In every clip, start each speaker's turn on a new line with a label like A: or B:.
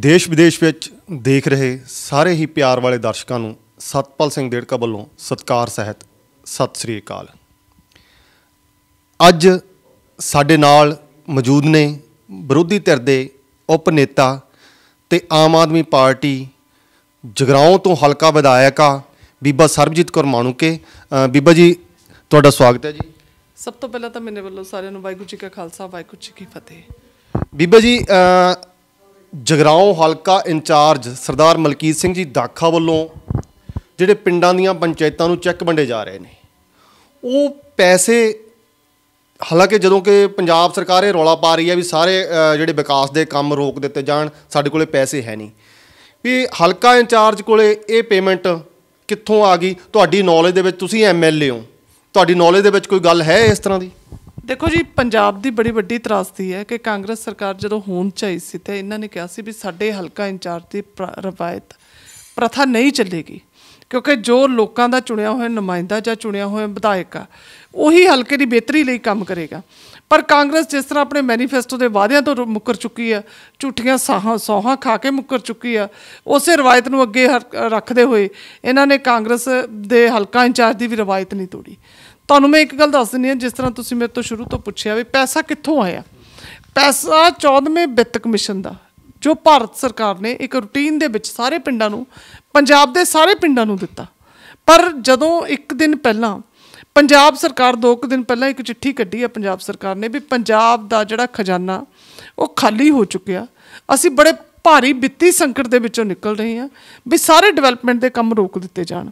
A: ਦੇਸ਼ ਵਿਦੇਸ਼ ਵਿੱਚ ਦੇਖ ਰਹੇ ਸਾਰੇ ਹੀ ਪਿਆਰ ਵਾਲੇ ਦਰਸ਼ਕਾਂ ਨੂੰ ਸਤਪਾਲ ਸਿੰਘ ਡੇੜਕਾ ਵੱਲੋਂ ਸਤਕਾਰ ਸਹਿਤ ਸਤਿ ਸ੍ਰੀ ਅਕਾਲ ਅੱਜ ਸਾਡੇ ਨਾਲ ਮੌਜੂਦ ਨੇ ਵਿਰੋਧੀ ਧਿਰ ਦੇ ਉਪ ਨੇਤਾ ਤੇ ਆਮ ਆਦਮੀ ਪਾਰਟੀ ਜਗਰਾਉਂ ਤੋਂ ਹਲਕਾ ਵਿਧਾਇਕਾ ਬੀਬਾ ਸਰਬਜੀਤ ਕੌਰ ਮਾਨੂਕੇ ਬੀਬਾ ਜੀ ਤੁਹਾਡਾ ਸਵਾਗਤ ਹੈ ਜੀ
B: ਸਭ ਤੋਂ ਪਹਿਲਾਂ ਤਾਂ ਮੇਰੇ ਵੱਲੋਂ ਸਾਰਿਆਂ ਨੂੰ ਵਾਹਿਗੁਰੂ ਜੀ ਕਾ ਖਾਲਸਾ ਵਾਹਿਗੁਰੂ ਜੀ ਕੀ ਫਤਿਹ
A: ਬੀਬਾ ਜੀ ਜਗਰਾਉਂ ਹਲਕਾ ਇੰਚਾਰਜ ਸਰਦਾਰ ਮਲਕੀਤ ਸਿੰਘ ਜੀ ਦਾਖਾ ਵੱਲੋਂ ਜਿਹੜੇ ਪਿੰਡਾਂ ਦੀਆਂ ਪੰਚਾਇਤਾਂ ਨੂੰ ਚੈੱਕ ਵੰਡੇ ਜਾ ਰਹੇ ਨੇ ਉਹ ਪੈਸੇ ਹਾਲਾਂਕਿ ਜਦੋਂ ਕਿ ਪੰਜਾਬ ਸਰਕਾਰ ਇਹ ਰੌਲਾ ਪਾ ਰਹੀ ਹੈ ਵੀ ਸਾਰੇ ਜਿਹੜੇ ਵਿਕਾਸ ਦੇ ਕੰਮ ਰੋਕ ਦਿੱਤੇ ਜਾਣ ਸਾਡੇ ਕੋਲੇ ਪੈਸੇ ਹੈ ਨਹੀਂ ਵੀ ਹਲਕਾ ਇੰਚਾਰਜ ਕੋਲੇ ਇਹ ਪੇਮੈਂਟ ਕਿੱਥੋਂ ਆ ਗਈ ਤੁਹਾਡੀ ਨੌਲੇਜ ਦੇ ਵਿੱਚ ਤੁਸੀਂ ਐਮਐਲਏ ਹੋ ਤੁਹਾਡੀ ਨੌਲੇਜ ਦੇ ਵਿੱਚ ਕੋਈ ਗੱਲ ਹੈ ਇਸ ਤਰ੍ਹਾਂ ਦੀ ਦੇਖੋ ਜੀ ਪੰਜਾਬ
B: ਦੀ ਬੜੀ ਵੱਡੀ ਤਰਾਸਦੀ ਹੈ ਕਿ ਕਾਂਗਰਸ ਸਰਕਾਰ ਜਦੋਂ ਹੋਣ ਚਾਹੀ ਸੀ ਤੇ ਇਹਨਾਂ ਨੇ ਕਿਹਾ ਸੀ ਵੀ ਸਾਡੇ ਹਲਕਾ ਇੰਚਾਰਜ ਦੀ ਰਵਾਇਤ ਪ੍ਰਥਾ ਨਹੀਂ ਚੱਲੇਗੀ ਕਿਉਂਕਿ ਜੋ ਲੋਕਾਂ ਦਾ ਚੁਣਿਆ ਹੋਇਆ ਨੁਮਾਇੰਦਾ ਜਾਂ ਚੁਣਿਆ ਹੋਇਆ ਵਿਧਾਇਕ ਆ ਉਹੀ ਹਲਕੇ ਦੀ ਬਿਹਤਰੀ ਲਈ ਕੰਮ ਕਰੇਗਾ ਪਰ ਕਾਂਗਰਸ ਜਿਸ ਤਰ੍ਹਾਂ ਆਪਣੇ ਮੈਨੀਫੈਸਟੋ ਦੇ ਵਾਅਦਿਆਂ ਤੋਂ ਮੁੱਕਰ ਚੁੱਕੀ ਆ ਝੂਠੀਆਂ ਸਾਹਾਂ ਸੋਹਾਂ ਖਾ ਕੇ ਮੁੱਕਰ ਚੁੱਕੀ ਆ ਉਸੇ ਰਵਾਇਤ ਨੂੰ ਅੱਗੇ ਰੱਖਦੇ ਹੋਏ ਇਹਨਾਂ ਨੇ ਕਾਂਗਰਸ ਦੇ ਹਲਕਾ ਇੰਚਾਰਜ ਦੀ ਵੀ ਰਵਾਇਤ ਨਹੀਂ ਤੋੜੀ ਤੁਹਾਨੂੰ ਮੈਂ ਇੱਕ ਗੱਲ ਦੱਸ ਦਿੰਨੀ ਆ ਜਿਸ ਤਰ੍ਹਾਂ ਤੁਸੀਂ ਮੇਰੇ ਤੋਂ ਸ਼ੁਰੂ ਤੋਂ ਪੁੱਛਿਆ ਵੀ ਪੈਸਾ ਕਿੱਥੋਂ ਆਇਆ ਪੈਸਾ 14ਵੇਂ ਵਿੱਤ ਕਮਿਸ਼ਨ ਦਾ ਜੋ ਭਾਰਤ ਸਰਕਾਰ ਨੇ ਇੱਕ ਰੁਟੀਨ ਦੇ ਵਿੱਚ ਸਾਰੇ ਪਿੰਡਾਂ ਨੂੰ ਪੰਜਾਬ ਦੇ ਸਾਰੇ ਪਿੰਡਾਂ ਨੂੰ ਦਿੱਤਾ ਪਰ ਜਦੋਂ ਇੱਕ ਦਿਨ ਪਹਿਲਾਂ ਪੰਜਾਬ ਸਰਕਾਰ ਦੋ ਕੁ ਦਿਨ ਪਹਿਲਾਂ ਇੱਕ ਚਿੱਠੀ ਕੱਢੀ ਹੈ ਪੰਜਾਬ ਸਰਕਾਰ ਨੇ ਵੀ ਪੰਜਾਬ ਦਾ ਜਿਹੜਾ ਖਜ਼ਾਨਾ ਉਹ ਖਾਲੀ ਹੋ ਚੁੱਕਿਆ ਅਸੀਂ ਬੜੇ ਭਾਰੀ ਵਿੱਤੀ ਸੰਕਟ ਦੇ ਵਿੱਚੋਂ ਨਿਕਲ ਰਹੇ ਹਾਂ ਵੀ ਸਾਰੇ ਡਿਵੈਲਪਮੈਂਟ ਦੇ ਕੰਮ ਰੋਕ ਦਿੱਤੇ ਜਾਣ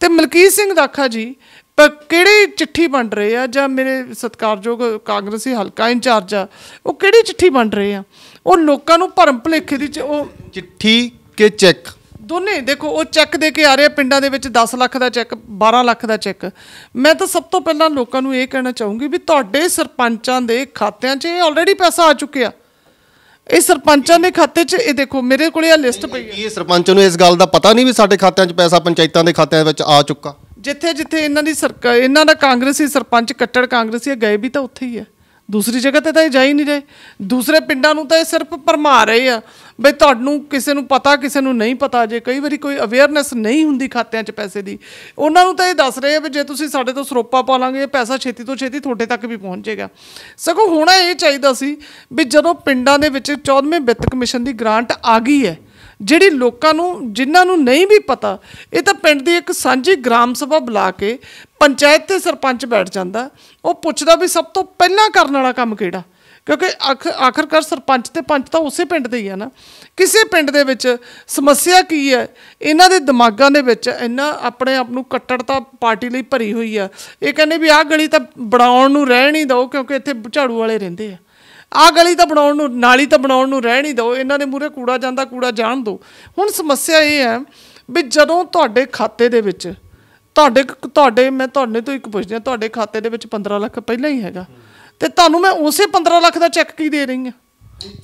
B: ਤੇ ਮਲਕੀਤ ਸਿੰਘ ਦਾਖਾ ਜੀ ਪਰ ਕਿਹੜੀ ਚਿੱਠੀ ਵੰਡ ਰਹੇ ਆ ਜਾਂ ਮੇਰੇ ਸਤਕਾਰਯੋਗ ਕਾਂਗਰਸੀ ਹਲਕਾ ਇੰਚਾਰਜ ਆ ਉਹ ਕਿਹੜੀ ਚਿੱਠੀ ਵੰਡ ਰਹੇ ਆ ਉਹ ਲੋਕਾਂ ਨੂੰ ਭਰਮ ਭਲੇਖੇ ਦੀ ਉਹ ਚਿੱਠੀ ਕਿ ਚੈੱਕ ਦੋਨੇ ਦੇਖੋ ਉਹ ਚੈੱਕ ਦੇ ਕੇ ਆ ਰਹੇ ਪਿੰਡਾਂ ਦੇ ਵਿੱਚ 10 ਲੱਖ ਦਾ ਚੈੱਕ 12 ਲੱਖ ਦਾ ਚੈੱਕ ਮੈਂ ਤਾਂ ਸਭ ਤੋਂ ਪਹਿਲਾਂ ਲੋਕਾਂ ਨੂੰ ਇਹ ਕਹਿਣਾ ਚਾਹੂੰਗੀ ਵੀ ਤੁਹਾਡੇ ਸਰਪੰਚਾਂ ਦੇ ਖਾਤਿਆਂ 'ਚ ਇਹ ਆਲਰੇਡੀ ਪੈਸਾ ਆ ਚੁੱਕਿਆ ਇਹ ਸਰਪੰਚਾਂ ਦੇ ਖਾਤੇ 'ਚ ਇਹ ਦੇਖੋ ਮੇਰੇ ਕੋਲੇ ਆ ਲਿਸਟ ਪਈ ਹੈ ਇਹ ਸਰਪੰਚਾਂ
A: ਨੂੰ ਇਸ ਗੱਲ ਦਾ ਪਤਾ ਨਹੀਂ ਵੀ ਸਾਡੇ ਖਾਤਿਆਂ 'ਚ ਪੈਸਾ ਪੰਚਾਇਤਾਂ ਦੇ ਖਾਤਿਆਂ ਵਿੱਚ ਆ ਚੁੱਕਾ
B: ਜਿੱਥੇ ਜਿੱਥੇ ਇਹਨਾਂ ਦੀ ਸਰਕਾਰ ਇਹਨਾਂ ਦਾ ਕਾਂਗਰਸੀ ਸਰਪੰਚ ਕੱਟੜ ਕਾਂਗਰਸੀ ਗਏ ਵੀ ਤਾਂ ਉੱਥੇ ਹੀ ਹੈ ਦੂਸਰੀ ਜਗ੍ਹਾ ਤੇ ਤਾਂ ਇਹ ਜਾ ਹੀ ਨਹੀਂ ਰਹੇ ਦੂਸਰੇ ਪਿੰਡਾਂ ਨੂੰ ਤਾਂ ਇਹ ਸਿਰਫ ਪਰਮਾ ਰਹੇ ਆ ਬਈ ਤੁਹਾਨੂੰ ਕਿਸੇ ਨੂੰ ਪਤਾ ਕਿਸੇ ਨੂੰ ਨਹੀਂ ਪਤਾ ਜੇ ਕਈ ਵਾਰੀ ਕੋਈ ਅਵੇਅਰਨੈਸ ਨਹੀਂ ਹੁੰਦੀ ਖਾਤਿਆਂ 'ਚ ਪੈਸੇ ਦੀ ਉਹਨਾਂ ਨੂੰ ਤਾਂ ਇਹ ਦੱਸ ਰਹੇ ਆ ਵੀ ਜੇ ਤੁਸੀਂ ਸਾਡੇ ਤੋਂ ਸਰੋਪਾ ਪਾ ਲਾਂਗੇ ਪੈਸਾ ਛੇਤੀ ਤੋਂ ਛੇਤੀ ਤੁਹਾਡੇ ਤੱਕ ਵੀ ਪਹੁੰਚੇਗਾ ਸਗੋਂ ਹੁਣ ਇਹ ਚਾਹੀਦਾ ਸੀ ਵੀ ਜਦੋਂ ਪਿੰਡਾਂ ਦੇ ਵਿੱਚ 14ਵੇਂ ਵਿੱਤ ਕਮਿਸ਼ਨ ਦੀ ਗ੍ਰਾਂਟ ਆ ਗਈ ਹੈ ਜਿਹੜੀ ਲੋਕਾਂ ਨੂੰ ਜਿਨ੍ਹਾਂ ਨੂੰ ਨਹੀਂ ਵੀ ਪਤਾ ਇਹ ਤਾਂ ਪਿੰਡ ਦੀ ਇੱਕ ਸਾਂਝੀ ਗ੍ਰਾਮ ਸਭਾ ਬੁਲਾ ਕੇ ਪੰਚਾਇਤ ਤੇ ਸਰਪੰਚ ਬੈਠ ਜਾਂਦਾ ਉਹ ਪੁੱਛਦਾ ਵੀ ਸਭ ਤੋਂ ਪਹਿਲਾਂ ਕਰਨ ਵਾਲਾ ਕੰਮ ਕਿਹੜਾ ਕਿਉਂਕਿ ਆਖਰਕਾਰ ਸਰਪੰਚ ਤੇ ਪੰਚ ਤਾਂ ਉਸੇ ਪਿੰਡ ਦੇ ਹੀ ਆ ਨਾ ਕਿਸੇ ਪਿੰਡ ਦੇ ਵਿੱਚ ਸਮੱਸਿਆ ਕੀ ਹੈ ਇਹਨਾਂ ਦੇ ਦਿਮਾਗਾਂ ਦੇ ਵਿੱਚ ਇੰਨਾ ਆਪਣੇ ਆਪ ਨੂੰ ਕੱਟੜਤਾ ਪਾਰਟੀ ਲਈ ਭਰੀ ਹੋਈ ਆ ਇਹ ਕਹਿੰਦੇ ਵੀ ਆਹ ਗਲੀ ਤਾਂ ਬਣਾਉਣ ਨੂੰ ਰਹਿਣ ਹੀ ਦਿਓ ਕਿਉਂਕਿ ਇੱਥੇ ਝਾੜੂ ਵਾਲੇ ਰਹਿੰਦੇ ਆ ਆ ਗਲੀ ਤਾਂ ਬਣਾਉਣ ਨੂੰ ਨਾਲੀ ਤਾਂ ਬਣਾਉਣ ਨੂੰ ਰਹਿਣ ਹੀ ਦਿਓ ਇਹਨਾਂ ਦੇ ਮੂਰੇ ਕੂੜਾ ਜਾਂਦਾ ਕੂੜਾ ਜਾਣ ਦਿਓ ਹੁਣ ਸਮੱਸਿਆ ਇਹ ਹੈ ਵੀ ਜਦੋਂ ਤੁਹਾਡੇ ਖਾਤੇ ਦੇ ਵਿੱਚ ਤੁਹਾਡੇ ਤੁਹਾਡੇ ਮੈਂ ਤੁਹਾਡੇ ਤੋਂ ਇੱਕ ਪੁੱਛਦੀ ਆ ਤੁਹਾਡੇ ਖਾਤੇ ਦੇ ਵਿੱਚ 15 ਲੱਖ ਪਹਿਲਾਂ ਹੀ ਹੈਗਾ ਤੇ ਤੁਹਾਨੂੰ ਮੈਂ ਉਸੇ 15 ਲੱਖ ਦਾ ਚੈੱਕ ਕੀ ਦੇ ਰਹੀ ਆ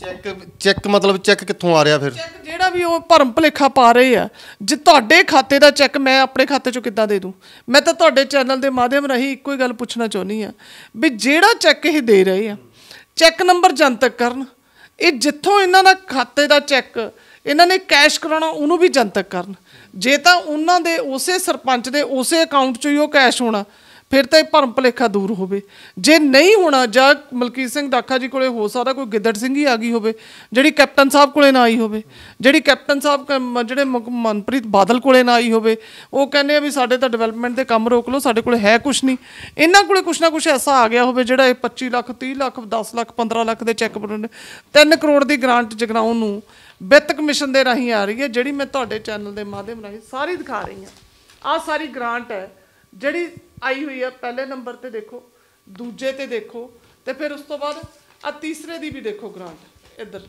A: ਚੈੱਕ ਚੈੱਕ ਮਤਲਬ ਚੈੱਕ ਕਿੱਥੋਂ ਆ ਰਿਹਾ ਫਿਰ
B: ਚੈੱਕ ਜਿਹੜਾ ਵੀ ਉਹ ਭਰਮ ਭਲੇਖਾ ਪਾ ਰਹੇ ਆ ਜੇ ਤੁਹਾਡੇ ਖਾਤੇ ਦਾ ਚੈੱਕ ਮੈਂ ਆਪਣੇ ਖਾਤੇ ਚੋਂ ਕਿੱਦਾਂ ਦੇ ਦੂੰ ਮੈਂ ਤਾਂ ਤੁਹਾਡੇ ਚੈਨਲ ਦੇ ਮਾਧਿਅਮ ਰਾਹੀਂ ਇੱਕੋ ਹੀ ਗੱਲ ਪੁੱਛਣਾ ਚਾਹੁੰਦੀ ਆ ਵੀ ਜਿਹੜਾ ਚੈੱਕ ਇਹ ਦੇ ਰਹੇ ਆ ਚੈੱਕ ਨੰਬਰ ਜਨਤਕ ਕਰਨ ਇਹ ਜਿੱਥੋਂ ਇਹਨਾਂ ਦਾ ਖਾਤੇ ਦਾ ਚੈੱਕ ਇਹਨਾਂ ਨੇ ਕੈਸ਼ ਕਰਾਉਣਾ ਉਹਨੂੰ ਵੀ ਜਨਤਕ ਕਰਨ ਜੇ ਤਾਂ ਉਹਨਾਂ ਦੇ ਉਸੇ ਸਰਪੰਚ ਦੇ ਉਸੇ ਅਕਾਊਂਟ 'ਚੋਂ ਹੀ ਉਹ ਕੈਸ਼ ਹੋਣਾ ਫਿਰ ਤਾਂ ਇਹ ਭਰਮ ਭਲੇਖਾ ਦੂਰ ਹੋਵੇ ਜੇ ਨਹੀਂ ਹੋਣਾ ਜਾਂ ਮਲਕੀਤ ਸਿੰਘ ਦਾਖਾ ਜੀ ਕੋਲੇ ਹੋ ਸਕਦਾ ਕੋਈ ਗਿੱਦੜ ਸਿੰਘ ਹੀ ਆ ਗਈ ਹੋਵੇ ਜਿਹੜੀ ਕੈਪਟਨ ਸਾਹਿਬ ਕੋਲੇ ਨਾ ਆਈ ਹੋਵੇ ਜਿਹੜੀ ਕੈਪਟਨ ਸਾਹਿਬ ਜਿਹੜੇ ਮਨਪ੍ਰੀਤ ਬਾਦਲ ਕੋਲੇ ਨਾ ਆਈ ਹੋਵੇ ਉਹ ਕਹਿੰਦੇ ਆ ਵੀ ਸਾਡੇ ਤਾਂ ਡਿਵੈਲਪਮੈਂਟ ਦੇ ਕੰਮ ਰੋਕ ਲਓ ਸਾਡੇ ਕੋਲੇ ਹੈ ਕੁਝ ਨਹੀਂ ਇਹਨਾਂ ਕੋਲੇ ਕੁਝ ਨਾ ਕੁਝ ਐਸਾ ਆ ਗਿਆ ਹੋਵੇ ਜਿਹੜਾ ਇਹ 25 ਲੱਖ 30 ਲੱਖ 10 ਲੱਖ 15 ਲੱਖ ਦੇ ਚੈੱਕ ਬਣਨ 3 ਕਰੋੜ ਦੀ ਗ੍ਰਾਂਟ ਜਗਰਾਉਣ ਨੂੰ ਵਿੱਤ ਕਮਿਸ਼ਨ ਦੇ ਰਾਹੀਂ ਆ ਰਹੀ ਹੈ ਜਿਹੜੀ ਮੈਂ ਤੁਹਾਡੇ ਚੈਨਲ ਦੇ ਮਾਧਿਅਮ ਰਾਹੀਂ ਸਾਰੀ ਦਿਖਾ ਰਹੀ ਹਾਂ ਆ ਸਾਰੀ ਗ੍ਰਾਂਟ ਹੈ ਜਿਹੜੀ ਆਈ ਹੋਈ ਆ ਪਹਿਲੇ ਨੰਬਰ ਤੇ ਦੇਖੋ ਦੂਜੇ ਤੇ ਦੇਖੋ ਤੇ ਫਿਰ ਉਸ ਤੋਂ ਬਾਅਦ ਆ ਤੀਸਰੇ ਦੀ ਵੀ ਦੇਖੋ ਗ੍ਰਾਂਟ ਇੱਧਰ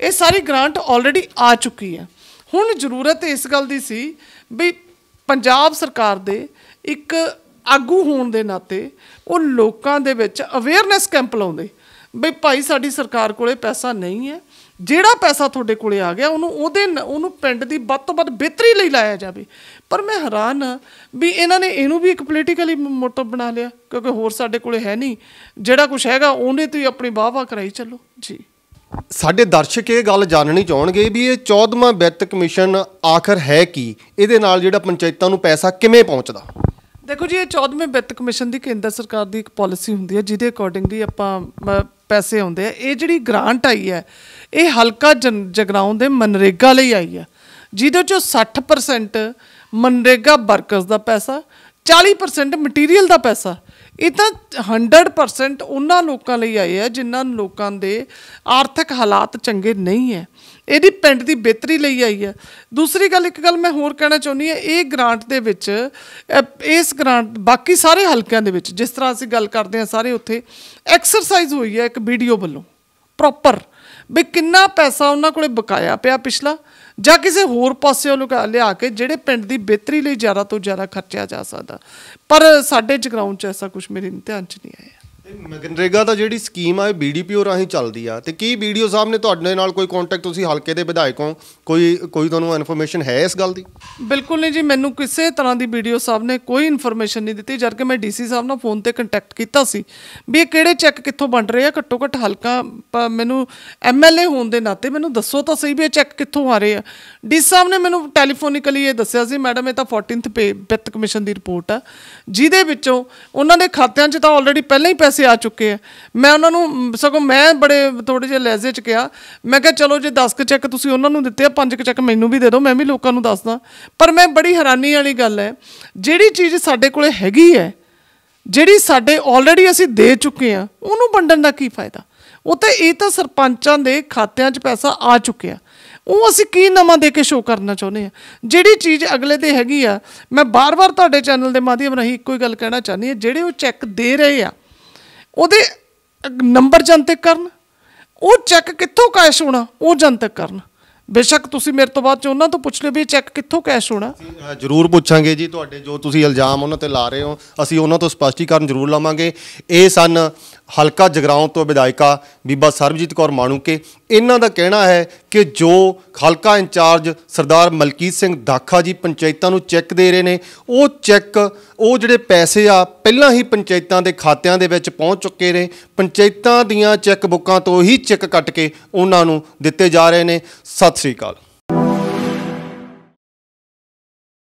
B: ਇਹ ਸਾਰੀ ਗ੍ਰਾਂਟ ਆਲਰੇਡੀ ਆ ਚੁੱਕੀ ਆ ਹੁਣ ਜ਼ਰੂਰਤ ਇਸ ਗੱਲ ਦੀ ਸੀ ਵੀ ਪੰਜਾਬ ਸਰਕਾਰ ਦੇ ਇੱਕ ਆਗੂ ਹੋਣ ਦੇ ਨਾਤੇ ਉਹ ਲੋਕਾਂ ਦੇ ਵਿੱਚ ਅਵੇਅਰਨੈਸ ਕੈਂਪ ਲਾਉਂਦੇ ਬਈ ਭਾਈ ਸਾਡੀ ਸਰਕਾਰ ਕੋਲੇ ਪੈਸਾ ਨਹੀਂ ਹੈ ਜਿਹੜਾ ਪੈਸਾ ਤੁਹਾਡੇ ਕੋਲੇ ਆ ਗਿਆ ਉਹਨੂੰ ਉਹਦੇ ਉਹਨੂੰ ਪਿੰਡ ਦੀ ਵੱਧ ਤੋਂ ਵੱਧ ਬਿਹਤਰੀ ਲਈ ਲਾਇਆ ਜਾਵੇ ਪਰ ਮੈਂ ਹੈਰਾਨ ਵੀ ਇਹਨਾਂ ਨੇ ਇਹਨੂੰ ਵੀ ਇੱਕ ਪੋਲੀਟੀਕਲੀ ਮੋਟਿਵ ਬਣਾ ਲਿਆ ਕਿਉਂਕਿ ਹੋਰ ਸਾਡੇ ਕੋਲੇ ਹੈ ਨਹੀਂ ਜਿਹੜਾ ਕੁਝ ਹੈਗਾ ਉਹਨੇ ਤੇ ਆਪਣੀ ਵਾਹ ਕਰਾਈ ਚੱਲੋ ਜੀ
A: ਸਾਡੇ ਦਰਸ਼ਕ ਇਹ ਗੱਲ ਜਾਣਨੀ ਚਾਹਣਗੇ ਵੀ ਇਹ 14ਵਾਂ ਵਿੱਤ ਕਮਿਸ਼ਨ ਆਖਰ ਹੈ ਕੀ ਇਹਦੇ ਨਾਲ ਜਿਹੜਾ ਪੰਚਾਇਤਾਂ ਨੂੰ ਪੈਸਾ ਕਿਵੇਂ ਪਹੁੰਚਦਾ
B: ਦੇਖੋ ਜੀ ਇਹ 14ਵੇਂ ਵਿੱਤ ਕਮਿਸ਼ਨ ਦੀ ਕੇਂਦਰ ਸਰਕਾਰ ਦੀ ਇੱਕ ਪਾਲਿਸੀ ਹੁੰਦੀ ਹੈ ਜਿਹਦੇ ਅਕੋਰਡਿੰਗਲੀ ਆਪਾਂ ਪੈਸੇ ਹੁੰਦੇ ਆ ਇਹ ਜਿਹੜੀ ਗ੍ਰਾਂਟ ਆਈ ਹੈ ਇਹ ਹਲਕਾ ਜਗਰਾਉਂ ਦੇ ਮਨਰੇਗਾ ਲਈ ਆਈ ਹੈ ਜਿਹਦੇ ਚੋਂ 60% ਮਨਰੇਗਾ ਵਰਕਰਸ ਦਾ ਪੈਸਾ 40% ਮਟੀਰੀਅਲ ਦਾ ਪੈਸਾ ਇਹ ਤਾਂ 100% ਉਹਨਾਂ ਲੋਕਾਂ ਲਈ ਆਏ ਆ ਜਿਨ੍ਹਾਂ ਲੋਕਾਂ ਦੇ ਆਰਥਿਕ ਹਾਲਾਤ ਚੰਗੇ ਨਹੀਂ ਹੈ ਇਹਦੀ ਪਿੰਡ ਦੀ ਬਿਹਤਰੀ ਲਈ ਆਈ ਹੈ ਦੂਸਰੀ ਗੱਲ ਇੱਕ ਗੱਲ ਮੈਂ ਹੋਰ ਕਹਿਣਾ ਚਾਹੁੰਦੀ ਹਾਂ ਇਹ ਗ੍ਰਾਂਟ ਦੇ ਵਿੱਚ ਇਸ ਗ੍ਰਾਂਟ ਬਾਕੀ ਸਾਰੇ ਹਲਕਿਆਂ ਦੇ ਵਿੱਚ ਜਿਸ ਤਰ੍ਹਾਂ ਅਸੀਂ ਗੱਲ ਕਰਦੇ ਹਾਂ ਸਾਰੇ ਉੱਥੇ ਐਕਸਰਸਾਈਜ਼ ਹੋਈ ਹੈ ਇੱਕ ਵੀਡੀਓ ਵੱਲੋਂ ਪ੍ਰੋਪਰ ਵੀ ਕਿੰਨਾ ਪੈਸਾ ਉਹਨਾਂ ਕੋਲੇ ਬਕਾਇਆ ਪਿਆ ਪਿਛਲਾ ਜਾਂ ਕਿਸੇ ਹੋਰ ਪਾਸਿਓਂ ਲੁਕਾ ਲਿਆ ਕੇ ਜਿਹੜੇ ਪਿੰਡ ਦੀ ਬਿਹਤਰੀ ਲਈ ਜ਼ਿਆਦਾ ਤੋਂ ਜ਼ਿਆਦਾ ਖਰਚਿਆ ਜਾ ਸਕਦਾ ਪਰ ਸਾਡੇ ਜਗਰਾਉਂ 'ਚ ਐਸਾ ਕੁਝ ਮੇਰੇ ਧਿਆਨ 'ਚ ਨਹੀਂ ਆਇਆ
A: ਤੇ ਮਗਨਰੇਗਾ ਦਾ ਜਿਹੜੀ ਸਕੀਮ ਆ ਇਹ ਬੀਡੀਪੀਓ ਰਾਹੀਂ ਚੱਲਦੀ ਆ ਤੇ ਕੀ ਵੀਡੀਓ ਸਾਹਿਬ ਨੇ ਤੁਹਾਡੇ ਨਾਲ ਕੋਈ ਕੰਟੈਕਟ ਤੁਸੀਂ ਹਲਕੇ ਦੇ ਵਿਧਾਇਕ ਹੋ ਕੋਈ ਕੋਈ ਤੁਹਾਨੂੰ ਇਨਫੋਰਮੇਸ਼ਨ ਹੈ ਇਸ ਗੱਲ ਦੀ
B: ਬਿਲਕੁਲ ਨਹੀਂ ਜੀ ਮੈਨੂੰ ਕਿਸੇ ਤਰ੍ਹਾਂ ਦੀ ਵੀਡੀਓ ਸਾਹਿਬ ਨੇ ਕੋਈ ਇਨਫੋਰਮੇਸ਼ਨ ਨਹੀਂ ਦਿੱਤੀ ਜਦ ਕਿ ਮੈਂ ਡੀਸੀ ਸਾਹਿਬ ਨਾਲ ਫੋਨ ਤੇ ਕੰਟੈਕਟ ਕੀਤਾ ਸੀ ਵੀ ਇਹ ਕਿਹੜੇ ਚੈੱਕ ਕਿੱਥੋਂ ਬਣ ਰਹੇ ਆ ਘੱਟੋ ਘੱਟ ਹਲਕਾ ਮੈਨੂੰ ਐਮਐਲਏ ਹੋਣ ਦੇ ਨਾਤੇ ਮੈਨੂੰ ਦੱਸੋ ਤਾਂ ਸਹੀ ਵੀ ਇਹ ਚੈੱਕ ਕਿੱਥੋਂ ਆ ਰਹੇ ਆ ਡੀਸੀ ਸਾਹਿਬ ਨੇ ਮੈਨੂੰ ਟੈਲੀਫੋਨਿਕਲੀ ਇਹ ਦੱਸਿਆ ਸੀ ਮੈਡਮ ਇਹ ਤਾਂ 14th ਪੇ ਵਿੱਤ ਕਮਿਸ਼ਨ ਦੀ ਰਿਪੋਰਟ ਆ ਜਿਹਦੇ ਵਿੱਚੋਂ ਉਹਨਾਂ ਦੇ ਖਾਤਿਆਂ 'ਚ ਤਾਂ ਆਲਰੇਡੀ ਪਹਿਲਾਂ ਹੀ ਪੈਸੇ ਆ ਚੁੱਕੇ ਆ ਮੈਂ ਉਹਨਾਂ ਨੂੰ ਸਗੋਂ ਮੈਂ ਬੜੇ ਥੋੜੇ ਜਿਹਾ ਲੈਜ਼ੇ ਚ ਕਿਹਾ ਮੈਂ ਕਿਹਾ ਚਲੋ ਜੇ 10 ਕ ਚੈੱਕ ਤੁਸੀਂ ਉਹਨਾਂ ਨੂੰ ਦਿੱਤੇ ਆ 5 ਕ ਚੈੱਕ ਮੈਨੂੰ ਵੀ ਦੇ ਦਿਓ ਮੈਂ ਵੀ ਲੋਕਾਂ ਨੂੰ ਦੱਸਦਾ ਪਰ ਮੈਂ ਬੜੀ ਹੈਰਾਨੀ ਵਾਲੀ ਗੱਲ ਹੈ ਜਿਹੜੀ ਚੀਜ਼ ਸਾਡੇ ਕੋਲੇ ਹੈਗੀ ਹੈ ਜਿਹੜੀ ਸਾਡੇ ਆਲਰੇਡੀ ਅਸੀਂ ਦੇ ਚੁੱਕੇ ਆ ਉਹਨੂੰ ਵੰਡਣ ਦਾ ਕੀ ਫਾਇਦਾ ਉਹ ਤਾਂ ਇਹ ਤਾਂ ਸਰਪੰਚਾਂ ਦੇ ਖਾਤਿਆਂ 'ਚ ਪੈਸਾ ਆ ਚੁੱਕਿਆ ਉਹ ਅਸੀਂ ਕੀ ਨਵਾਂ ਦੇ ਕੇ ਸ਼ੋਅ ਕਰਨਾ ਚਾਹੁੰਦੇ ਆ ਜਿਹੜੀ ਚੀਜ਼ ਅਗਲੇ ਤੇ ਹੈਗੀ ਆ ਮੈਂ ਬਾਰ-ਬਾਰ ਤੁਹਾਡੇ ਚੈਨਲ ਦੇ ਮਾਧਿਅਮ ਰਾਹੀਂ ਇੱਕੋ ਹੀ ਗੱਲ ਕਹਿਣਾ ਚਾਹੁੰਦੀ ਆ ਜਿਹੜੇ ਉਹ ਚੈੱਕ ਦੇ ਰਹੇ ਆ ਉਹਦੇ ਨੰਬਰ ਜਨਤਕ ਕਰਨ ਉਹ ਚੈੱਕ ਕਿੱਥੋਂ ਕੈਸ਼ ਹੋਣਾ ਉਹ ਜਨਤਕ ਕਰਨ ਬੇਸ਼ੱਕ ਤੁਸੀਂ ਮੇਰੇ ਤੋਂ ਬਾਅਦ ਚ ਉਹਨਾਂ ਤੋਂ ਪੁੱਛ ਲਿਓ ਵੀ ਚੈੱਕ ਕਿੱਥੋਂ ਕੈਸ਼ ਹੋਣਾ
A: ਜਰੂਰ ਪੁੱਛਾਂਗੇ ਜੀ ਤੁਹਾਡੇ ਜੋ ਤੁਸੀਂ ਇਲਜ਼ਾਮ ਉਹਨਾਂ ਤੇ ਲਾ ਰਹੇ ਹੋ ਅਸੀਂ ਉਹਨਾਂ ਤੋਂ ਸਪਸ਼ਟੀਕਰਨ ਜਰੂਰ ਲਾਵਾਂਗੇ ਇਹ ਸਨ ਹਲਕਾ ਜਗਰਾਉਂ ਤੋਂ ਵਿਧਾਇਕਾ ਬੀਬਾ ਸਰਬਜੀਤ ਕੌਰ ਮਾਣੂਕੇ ਇਹਨਾਂ ਦਾ ਕਹਿਣਾ ਹੈ ਕਿ ਜੋ ਹਲਕਾ ਇੰਚਾਰਜ ਸਰਦਾਰ ਮਲਕੀਤ ਸਿੰਘ ਦਾਖਾ ਜੀ ਪੰਚਾਇਤਾਂ ਨੂੰ ਚੈੱਕ ਦੇ ਰਹੇ ਨੇ ਉਹ ਚੈੱਕ ਉਹ ਜਿਹੜੇ ਪੈਸੇ ਆ ਪਹਿਲਾਂ ਹੀ ਪੰਚਾਇਤਾਂ ਦੇ ਖਾਤਿਆਂ ਦੇ ਵਿੱਚ ਪਹੁੰਚ ਚੁੱਕੇ ਨੇ ਪੰਚਾਇਤਾਂ ਦੀਆਂ ਚੈੱਕ ਬੁੱਕਾਂ ਤੋਂ ਹੀ ਚੈੱਕ ਕੱਟ ਕੇ ਉਹਨਾਂ ਨੂੰ ਦਿੱਤੇ ਜਾ ਰਹੇ ਨੇ ਸਤਿ ਸ੍ਰੀ ਅਕਾਲ